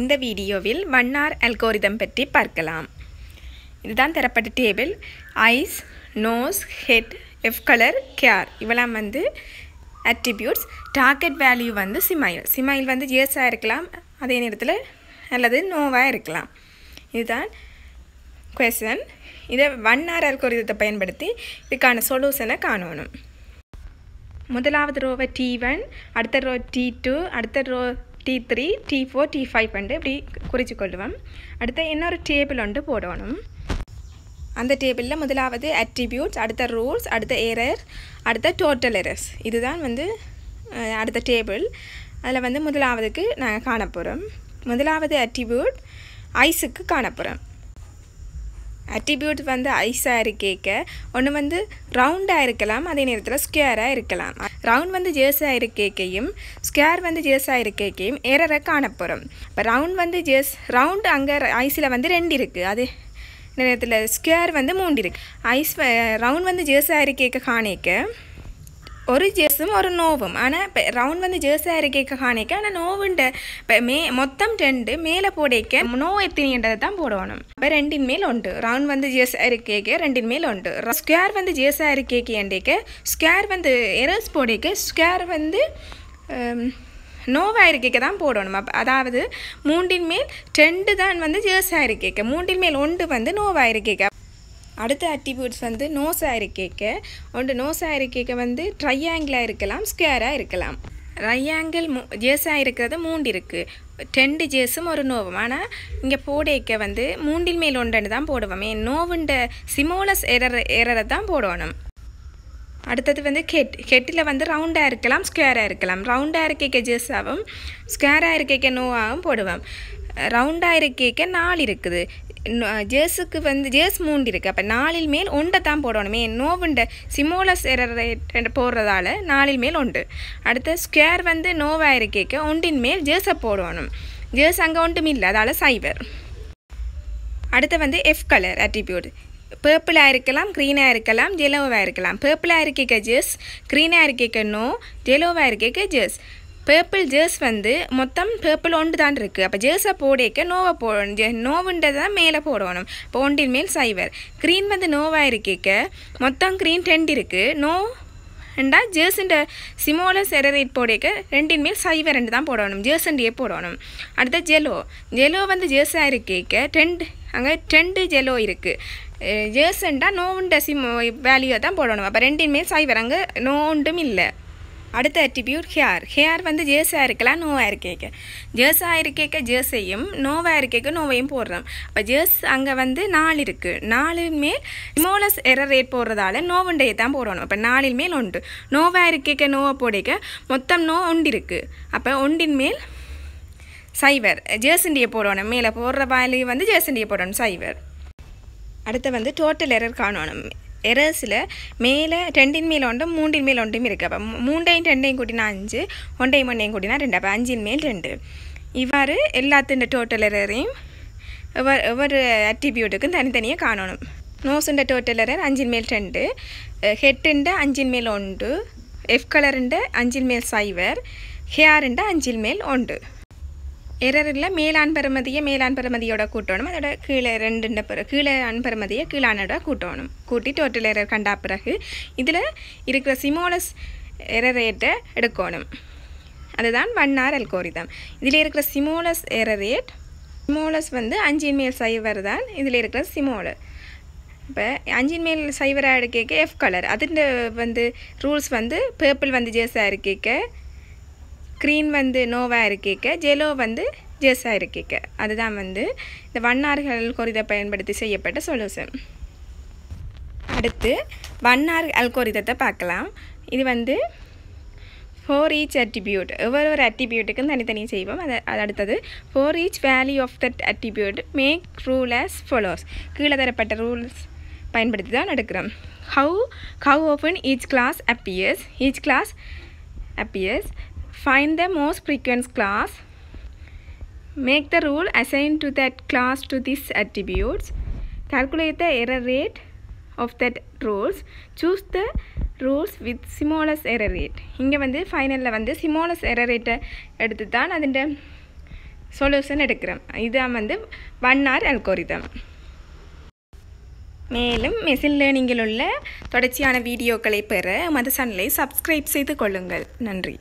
இந்த வீடியோவில் வண்ணார் அல்கோரிதம் பற்றி பார்க்கலாம் இதுதான் தரப்பட்ட table eyes nose head F colour care இவெல்லாம் வந்து அட்ரிபியூட்ஸ் டார்கெட் வேல்யூ வந்து சிமாயில் சிமாயில் வந்து இயர்ஸாக இருக்கலாம் அதே நேரத்தில் அல்லது நோவாக இருக்கலாம் இதுதான் கொஷன் இதை வண்ணார் அல்கோரிதத்தை பயன்படுத்தி இதுக்கான சொல்யூஷனை காணணும் முதலாவது ரோவை டி ஒன் அடுத்த ரோ டி டூ அடுத்த row three T four T five T இப்படி குறித்து கொள்ளுவோம் அடுத்து இன்னொரு டேபிள் ടേബിളുണ്ട് போடணும் அந்த டேபிளில் முதலாவது அட்ரிபியூட்ஸ் அடுத்த ரூல்ஸ் அடுத்த ஏரர் அடுத்த டோட்டல் எரர்ஸ் இதுதான் வந்து அடுத்த டேபிள் அதில் வந்து முதலாவதுக்கு நாங்கள் காணப்போகிறோம் முதலாவது அட்ரிபியூட் ஐஸுக்கு காணப்போகிறோம் அட்டிபியூட் வந்து ஐஸாக இருக்கேக்க ஒன்று வந்து ரவுண்டாக இருக்கலாம் அதே நேரத்தில் ஸ்கொயராக இருக்கலாம் ரவுண்ட் வந்து ஜேர்ஸாக இருக்கேக்கையும் ஸ்கொயர் வந்து ஜேர்ஸாக இருக்கேக்கையும் ஏரரை காணப்போகிறோம் இப்போ ரவுண்ட் வந்து ஜேர்ஸ் ரவுண்டு அங்கே ஐஸில் வந்து ரெண்டு இருக்குது அது நேரத்தில் ஸ்கொயர் வந்து மூண்டு இருக்குது ஐஸ் ரவுண்ட் வந்து ஜேர்ஸாக இருக்கேக்க காணேக்க ஒரு ஒரு நோவும் ஆனால் இப்போ ரவுண்ட் வந்து വന്ന് ജേഴ്സ് காணிக்க ஆனால் நோவுண்ட இப்போ மே மொத்தம் ரெண்டு மேலே போடைக்க நோ എത്തിനേണ്ടത് தான் போடணும் இப்போ ரெண்டின் மேல் உண்டு ரவுண்ட் வந்து ஜேஸாக இருக்கேக்கு ரெண்டின் மேல் உண்டு ஸ்கொயர் வந்து ஜேஸாக இருக்கேக்கு என்றைக்க ஸ்கொயர் வந்து எரர்ஸ் போடைக்க ஸ்கொயர் வந்து நோவாக இருக்கேக்க தான் போடணும் அப்போ அதாவது மூண்டின் மேல் ரெண்டு தான் வந்து ஜேர்ஸாக இருக்கேக்க மூண்டின் மேல் ஒன்று வந்து நோவாக இருக்கேக்க அடுத்த அட்டிபியூட்ஸ் வந்து நோஸாக இருக்கேக்க ஒன்று நோஸாக இருக்கேக்க வந்து ட்ரையாங்கிளாக இருக்கலாம் ஸ்கொயராக இருக்கலாம் ரையாங்கிள் மூ ஜேஸாக இருக்கிறது மூண்டு இருக்குது ரெண்டு ஜேஸும் ஒரு நோவும் ஆனால் இங்கே போடேக்க வந்து மூண்டில் மேல் ஒன்றுன்னு தான் போடுவோம் ஏன் நோவுண்ட சிமோலஸ் எரர் எரரை தான் போடணும் அடுத்தது வந்து ஹெட் ஹெட்டில் வந்து ரவுண்டாக இருக்கலாம் ஸ்கொயராக இருக்கலாம் ரவுண்டாக இருக்கேக்க ஜேஸாகவும் ஸ்கொயராக இருக்கேக்க நோவாகவும் போடுவோம் ரவுண்டாக இருக்கேக்க நாலு இருக்குது ஜேஸுக்கு வந்து ஜேஸ் மூண்டு இருக்குது அப்போ நாலில் மேல் ஒண்டை தான் போடணுமே நோவுண்ட சிமோலஸ் எரரேட் போடுறதால நாலில் மேல் ஒண்டு அடுத்து ஸ்கொயர் வந்து நோவாக இருக்கேக்க ஒன்றின் மேல் ஜேஸை போடணும் ஜேஸ் அங்கே ஒன்றும் இல்லை அதால் சைவர் அடுத்து வந்து எஃப் கலர் அட்ரிபியூட் பேர்பிளாக இருக்கலாம் க்ரீனாக இருக்கலாம் ஜெலோவாக இருக்கலாம் பேர்பிளாக இருக்கேக்க ஜெஸ் க்ரீனாக இருக்கேக்க நோ ஜெலோவாக இருக்கேக்க ஜெஸ் பேர்பிள் ஜேர்ஸ் வந்து மொத்தம் பேர்பிள் ஒன்று தான் இருக்குது அப்போ ஜேர்ஸை போடேக்க நோவை ஜே நோவுன்றது தான் மேலே போடணும் இப்போ ஒன்றின் மேல் சைவர் க்ரீன் வந்து நோவாக இருக்கேக்க மொத்தம் க்ரீன் ரெண்டு இருக்குது நோ ரெண்டா ஜேர்ஸுன்ற சிமோல செரரேட் போடேக்க ரெண்டின் மேல் சைவர் ரெண்டு தான் போடணும் ஜேர்ஸுண்டியே போடணும் அடுத்த ஜெலோ ஜெலோ வந்து ஜேர்ஸாக இருக்கேக்க ரெண்டு அங்கே ரெண்டு ஜெலோ இருக்குது ஜேர்ஸுண்டா நோவுண்ட சிமோ வேல்யூவை தான் போடணும் அப்போ ரெண்டின் மேல் சைவர் அங்கே நோண்டும் இல்லை அடுத்த அட்ரிபியூட் ஹேர் ஹேர் வந்து ஜேர்ஸாக இருக்கலாம் நோவாக இருக்கேக்க ஜேர்ஸாக இருக்கேக்க ஜேர்ஸையும் நோவாக இருக்கேக்க நோவையும் போடுறோம் இப்போ ஜேர்ஸ் அங்கே வந்து நாலு இருக்குது நாலு மேல் ஸ்மோலஸ் எரர் ரேட் போடுறதால நோவுண்டையை தான் போடணும் அப்போ நாலின் மேல் ஒன்று நோவாக இருக்கேக்க நோவை போடைக்க மொத்தம் நோ ஒண்டு இருக்குது அப்போ ஒண்டின் மேல் சைவர் ஜேசண்டியை போடணும் மேலே போடுற வாயிலையும் வந்து ஜேசண்டியை போடணும் சைவர் அடுத்து வந்து டோட்டல் எரர் காணணும் எரர்ஸில் மேலே ரெண்டின் மேல் ஒன்றும் மூன்றின் மேல் ஒன்றையும் இருக்குது அப்போ மூன்றையும் ரெண்டையும் கூட்டினா அஞ்சு ஒன்றையும் ஒன்றையும் கூட்டினா ரெண்டு அப்போ அஞ்சின் மேல் ரெண்டு இவ்வாறு எல்லாத்துண்ட டோட்டல் எரரையும் ஒவ்வொரு ஒவ்வொரு அட்ரிபியூட்டுக்கும் தனித்தனியாக காணணும் நோஸுண்ட டோட்டல் எரர் அஞ்சின் மேல் ரெண்டு ஹெட்டுண்ட அஞ்சின் மேல் ஒன்று எஃப் கலருண்ட அஞ்சின் மேல் சைவர் ஹேருண்ட அஞ்சின் மேல் ஒன்று எரரில் மேலான் பரமதியை மேலான் பரமதியோட கூட்டணும் அதோட கீழே ரெண்டு பிறகு கீழே அன்பெறுமதியை கீழானோட கூட்டணும் கூட்டி டோட்டல் எரர் கண்டா பிறகு இதில் இருக்கிற சிமோலஸ் எரரேட்டை ரேட்டை எடுக்கணும் அதுதான் ஒன் ஆர் அல்கோரிதம் இதில் இருக்கிற சிமோலஸ் எரரேட் ரேட் சிமோலஸ் வந்து அஞ்சின் மேல் சைவர் தான் இதில் இருக்கிற சிமோல இப்போ அஞ்சின் மேல் சைவராக எடுக்க எஃப் கலர் அதுன்ற வந்து ரூல்ஸ் வந்து பேர்பிள் வந்து ஜேஸாக இருக்க க்ரீன் வந்து நோவாக இருக்கேக்க ஜெலோ வந்து ஜெஸ்ஸாக இருக்கேக்க அதுதான் வந்து இந்த வண்ணார்கள் கொரிதை பயன்படுத்தி செய்யப்பட்ட சொல்யூஷன் அடுத்து வண்ணார் அல்கொரிதத்தை பார்க்கலாம் இது வந்து ஃபோர் ஈச் அட்ரிபியூட் ஒவ்வொரு ஒரு அட்ரிபியூட்டுக்கும் தனித்தனியாக செய்வோம் அதை அது அடுத்தது for each value of that attribute make rule as follows கீழே தரப்பட்ட ரூல்ஸ் பயன்படுத்தி தான் நடக்கிறோம் how how often each class appears each class appears Find the most frequent class. Make the rule assigned to that class to these attributes. Calculate the error rate of that rules. Choose the rules with smallest error rate இங்கே வந்து ஃபைனலில் வந்து smallest error rate எடுத்து தான் அதிൻ്റെ solution எடுக்கிறோம் இதான் வந்து one hour algorithm மேலும் machine லேர்னிங்கில் உள்ள தொடர்ச்சியான வீடியோக்களை பெற மதசனிலை சப்ஸ்கிரைப் செய்து கொள்ளுங்கள் நன்றி